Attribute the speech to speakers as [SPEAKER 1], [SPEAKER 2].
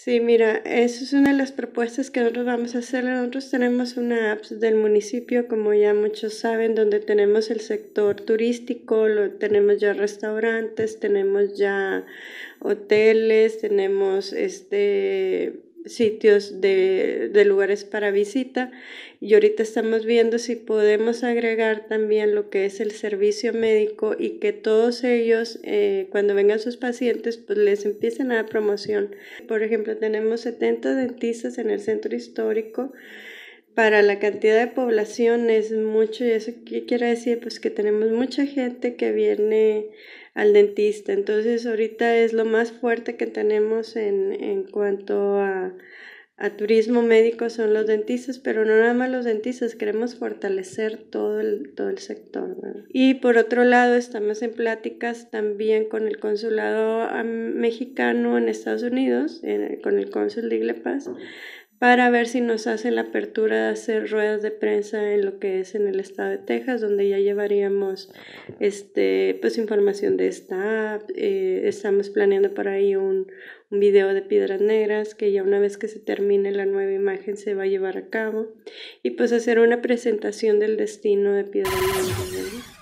[SPEAKER 1] Sí, mira, eso es una de las propuestas que nosotros vamos a hacer. Nosotros tenemos una app del municipio, como ya muchos saben, donde tenemos el sector turístico, lo, tenemos ya restaurantes, tenemos ya hoteles, tenemos este sitios de, lugares para visita y ahorita estamos viendo si podemos agregar también lo que es el servicio médico y que todos ellos eh, cuando vengan sus pacientes pues les empiecen a dar promoción por ejemplo tenemos 70 dentistas en el centro histórico para la cantidad de población es mucho y eso qué quiere decir pues que tenemos mucha gente que viene al dentista entonces ahorita es lo más fuerte que tenemos en, en cuanto a, a, turismo médico son los dentistas pero no nada más los dentistas queremos fortalecer todo el, todo el sector y por otro lado estamos en pláticas también con el consulado mexicano en Estados Unidos con el cónsul de Iglepas para ver si nos hace la apertura de hacer ruedas de prensa en lo que es en el estado de Texas, donde ya llevaríamos este, pues, información de esta app. Eh, estamos planeando por ahí un, un video de piedras negras que ya una vez que se termine la nueva imagen se va a llevar a cabo y pues hacer una presentación del destino de piedras negras.